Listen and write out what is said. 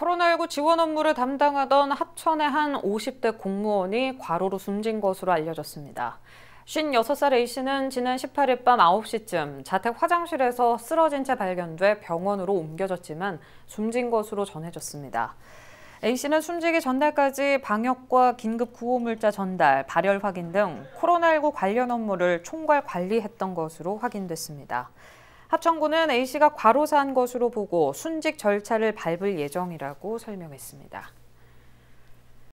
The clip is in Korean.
코로나19 지원 업무를 담당하던 합천의 한 50대 공무원이 과로로 숨진 것으로 알려졌습니다. 56살 A씨는 지난 18일 밤 9시쯤 자택 화장실에서 쓰러진 채 발견돼 병원으로 옮겨졌지만 숨진 것으로 전해졌습니다. A씨는 숨지기 전날까지 방역과 긴급 구호물자 전달, 발열 확인 등 코로나19 관련 업무를 총괄 관리했던 것으로 확인됐습니다. 합천구는 A씨가 과로사한 것으로 보고 순직 절차를 밟을 예정이라고 설명했습니다.